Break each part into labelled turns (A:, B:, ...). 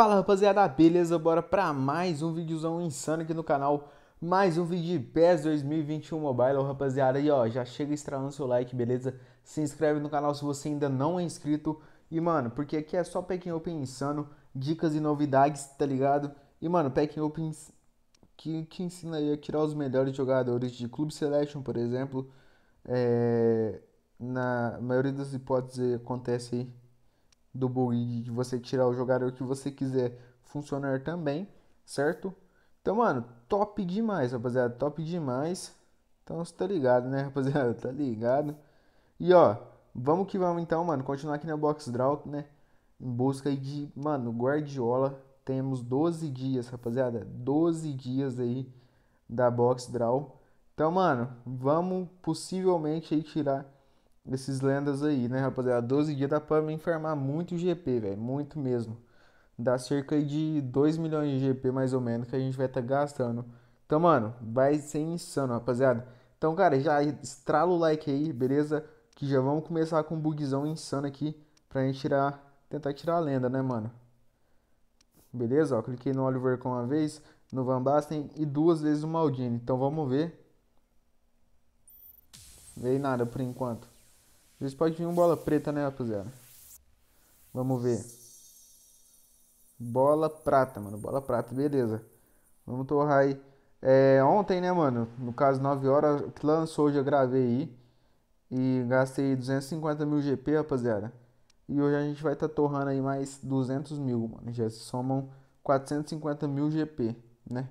A: Fala rapaziada, beleza? Bora pra mais um videozão insano aqui no canal. Mais um vídeo de PES 2021 Mobile, ó, rapaziada. E ó, já chega estralando seu like, beleza? Se inscreve no canal se você ainda não é inscrito. E mano, porque aqui é só Packing Open insano, dicas e novidades, tá ligado? E mano, Packing Open que, que ensina aí a tirar os melhores jogadores de Clube Selection, por exemplo. É, na maioria das hipóteses acontece aí do bug de você tirar o jogador que você quiser funcionar também, certo? Então, mano, top demais, rapaziada, top demais. Então, você tá ligado, né, rapaziada? Tá ligado? E, ó, vamos que vamos então, mano, continuar aqui na Box Draw, né? Em busca de, mano, Guardiola. Temos 12 dias, rapaziada, 12 dias aí da Box Draw. Então, mano, vamos possivelmente aí tirar desses lendas aí, né, rapaziada? 12 dias dá pra me enfermar muito GP, velho. Muito mesmo. Dá cerca de 2 milhões de GP, mais ou menos, que a gente vai estar tá gastando. Então, mano, vai ser insano, rapaziada. Então, cara, já estrala o like aí, beleza? Que já vamos começar com um bugzão insano aqui pra gente tirar, tentar tirar a lenda, né, mano? Beleza? Ó, cliquei no Oliver com uma vez, no Van Basten e duas vezes no Maldini. Então, vamos ver. Veio nada por enquanto. Às vezes pode vir um bola preta, né, rapaziada? Vamos ver. Bola prata, mano. Bola prata, beleza. Vamos torrar aí. É, ontem, né, mano? No caso, 9 horas, que lançou, já gravei aí. E gastei 250 mil GP, rapaziada. E hoje a gente vai estar tá torrando aí mais 200 mil, mano. Já se somam 450 mil GP, né?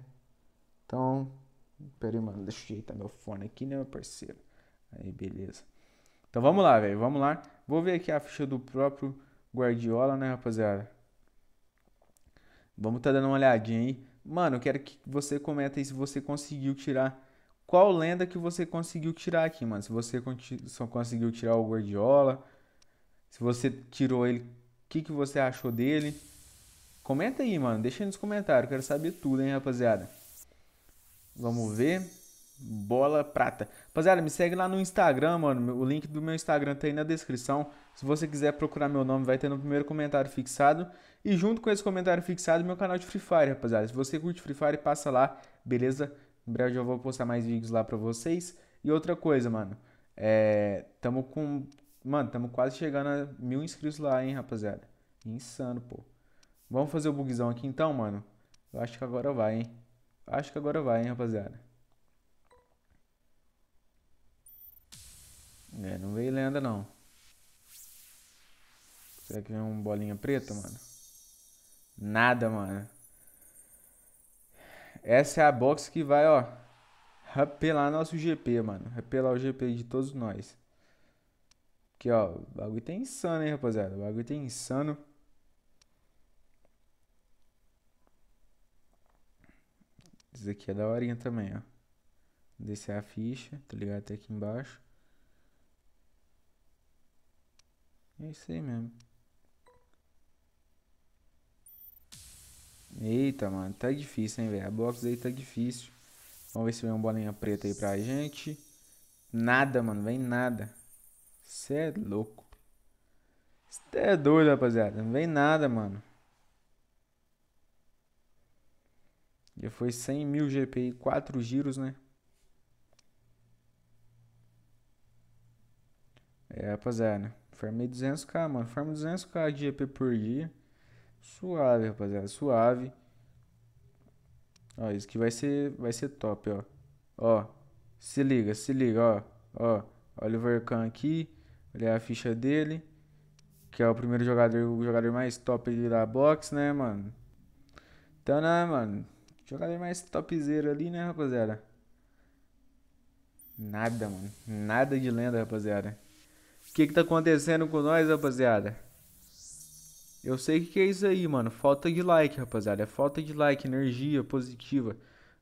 A: Então, pera aí, mano. Deixa eu ajeitar meu fone aqui, né, meu parceiro? Aí, beleza. Então vamos lá, velho. Vamos lá. Vou ver aqui a ficha do próprio Guardiola, né, rapaziada? Vamos tá dando uma olhadinha aí. Mano, eu quero que você comenta aí se você conseguiu tirar. Qual lenda que você conseguiu tirar aqui, mano? Se você só conseguiu tirar o Guardiola. Se você tirou ele, o que, que você achou dele? Comenta aí, mano. Deixa aí nos comentários. Quero saber tudo, hein, rapaziada. Vamos ver. Bola Prata. Rapaziada, me segue lá no Instagram, mano. O link do meu Instagram tá aí na descrição. Se você quiser procurar meu nome, vai ter no primeiro comentário fixado. E junto com esse comentário fixado, meu canal de Free Fire, rapaziada. Se você curte Free Fire, passa lá, beleza? Em breve eu vou postar mais vídeos lá pra vocês. E outra coisa, mano. É. Tamo com. Mano, tamo quase chegando a mil inscritos lá, hein, rapaziada. Insano, pô. Vamos fazer o bugzão aqui então, mano? Eu acho que agora vai, hein? Acho que agora vai, hein, rapaziada. É, não veio lenda não. Será que vem um bolinha preta, mano? Nada, mano. Essa é a box que vai, ó, rapelar nosso GP, mano. Rapelar o GP de todos nós. Porque, ó, o bagulho tá insano, hein, rapaziada. O bagulho tá insano. Isso aqui é da horinha também, ó. Descer a ficha, tá ligado? Até aqui embaixo. É isso aí mesmo. Eita, mano, tá difícil, hein, velho. A box aí tá difícil. Vamos ver se vem uma bolinha preta aí pra gente. Nada, mano, vem nada. Cê é louco. Cê é doido, rapaziada. Não vem nada, mano. Já foi 100 mil GPI, 4 giros, né? É, rapaziada, farmei 200k, mano. Farmo 200k de EP por dia. Suave, rapaziada, suave. Ó, isso aqui vai ser, vai ser top, ó. Ó, se liga, se liga, ó. Ó, olha o Verkan aqui. Olha a ficha dele. Que é o primeiro jogador, o jogador mais top da box, né, mano? Então, né, mano? Jogador mais topzera ali, né, rapaziada? Nada, mano. Nada de lenda, rapaziada. O que que tá acontecendo com nós, rapaziada? Eu sei o que, que é isso aí, mano. Falta de like, rapaziada. É falta de like, energia positiva.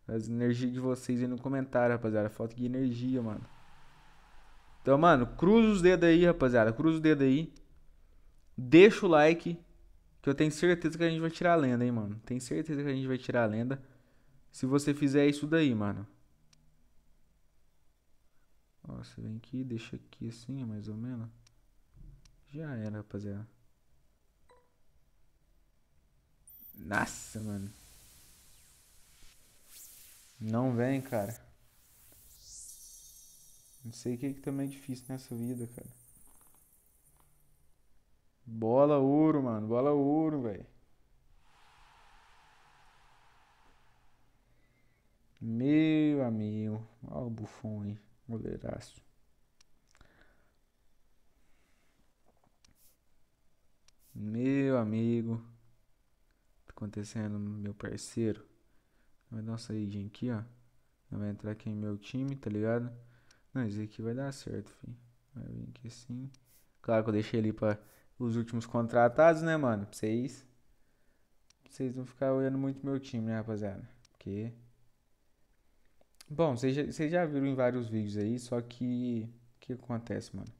A: As energias de vocês aí no comentário, rapaziada. Falta de energia, mano. Então, mano, cruza os dedos aí, rapaziada. Cruza os dedos aí. Deixa o like. Que eu tenho certeza que a gente vai tirar a lenda, hein, mano. Tenho certeza que a gente vai tirar a lenda. Se você fizer isso daí, mano. Ó, você vem aqui, deixa aqui assim, mais ou menos. Já era, rapaziada. Nossa, mano. Não vem, cara. Não sei o que, que também é difícil nessa vida, cara. Bola ouro, mano. Bola ouro, velho. Meu amigo. Olha o bufão aí. Goleiraço. Meu amigo. Tá acontecendo, meu parceiro. Vai dar uma saída aqui, ó. Vai entrar aqui em meu time, tá ligado? Não, esse aqui vai dar certo, filho. Vai vir aqui assim. Claro que eu deixei ali pra os últimos contratados, né, mano? Pra vocês. Pra vocês não ficarem olhando muito meu time, né, rapaziada? Porque. Bom, vocês já, já viram em vários vídeos aí, só que o que acontece, mano?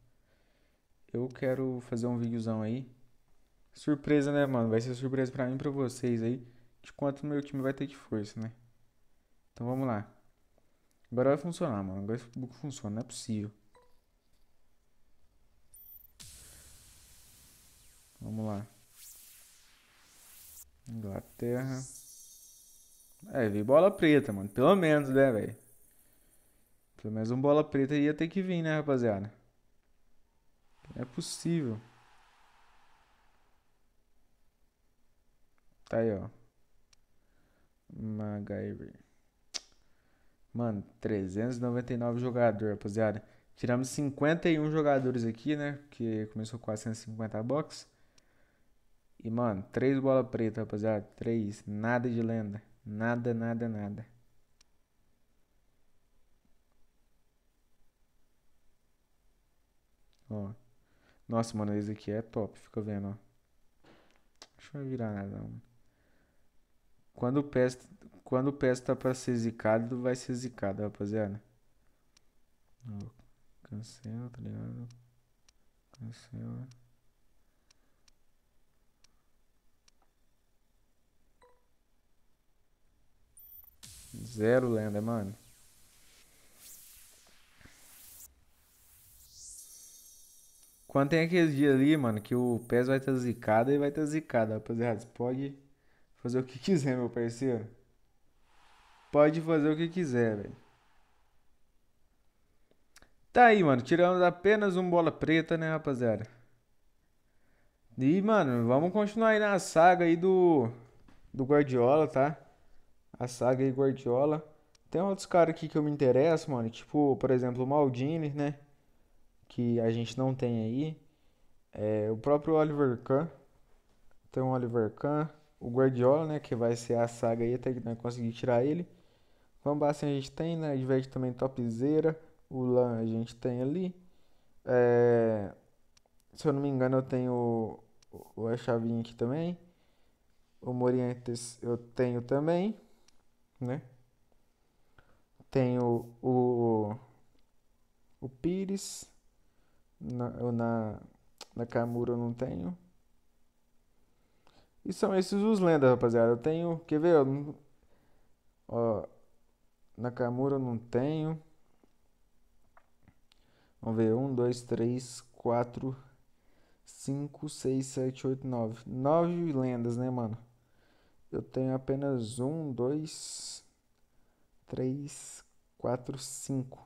A: Eu quero fazer um videozão aí. Surpresa, né, mano? Vai ser surpresa pra mim e pra vocês aí. De quanto meu time vai ter de força, né? Então vamos lá. Agora vai funcionar, mano. Agora esse buco funciona, não é possível. Vamos lá. Inglaterra. É, vi bola preta, mano. Pelo menos, né, velho? Pelo menos um bola preta ia ter que vir, né, rapaziada? Não é possível. Tá aí, ó. MacGyver. Mano, 399 jogador, rapaziada. Tiramos 51 jogadores aqui, né? Que começou com 450 box. E, mano, 3 bola preta, rapaziada. 3, nada de lenda. Nada, nada, nada. Ó. Nossa, mano, esse aqui é top. Fica vendo, ó. Deixa eu virar nada, mano. Quando o PES, quando o PES tá pra ser zicado, vai ser zicado, rapaziada. Ó, cancela, tá ligado? Cancela. Zero lenda, mano. Quando tem aqueles dias ali, mano, que o PES vai estar tá zicado e vai estar tá zicado, rapaziada. Você pode fazer o que quiser, meu parceiro. Pode fazer o que quiser, velho. Tá aí, mano. Tiramos apenas um bola preta, né, rapaziada? E, mano, vamos continuar aí na saga aí do, do Guardiola, tá? a saga e Guardiola. Tem outros caras aqui que eu me interesso, mano. Tipo, por exemplo, o Maldini, né? Que a gente não tem aí. É, o próprio Oliver Kahn. Tem o Oliver Kahn. O Guardiola, né? Que vai ser a saga aí até que nós conseguir tirar ele. Van Basten a gente tem, né? Adverte também topzera. O Lan a gente tem ali. É, se eu não me engano, eu tenho o, o, a chavinha aqui também. O Morientes eu tenho também né? Tem o, o, o Pires, na, na, na Camura eu não tenho. E são esses os lendas, rapaziada. Eu tenho, quer ver? Eu, ó, Nakamura eu não tenho. Vamos ver, 1, 2, 3, 4, 5, 6, 7, 8, 9. 9 lendas, né, mano? eu tenho apenas um, dois, três, quatro, cinco.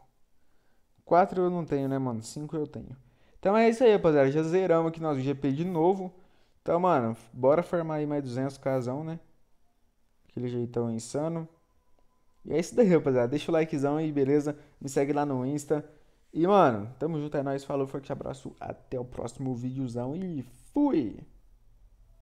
A: Quatro eu não tenho, né, mano? Cinco eu tenho. Então é isso aí, rapaziada. Já zeramos aqui nosso GP de novo. Então, mano, bora farmar aí mais 200 casão, né? Aquele jeitão insano. E é isso daí, rapaziada. Deixa o likezão aí, beleza? Me segue lá no Insta. E, mano, tamo junto, é nóis. Falou, forte abraço. Até o próximo videozão e fui!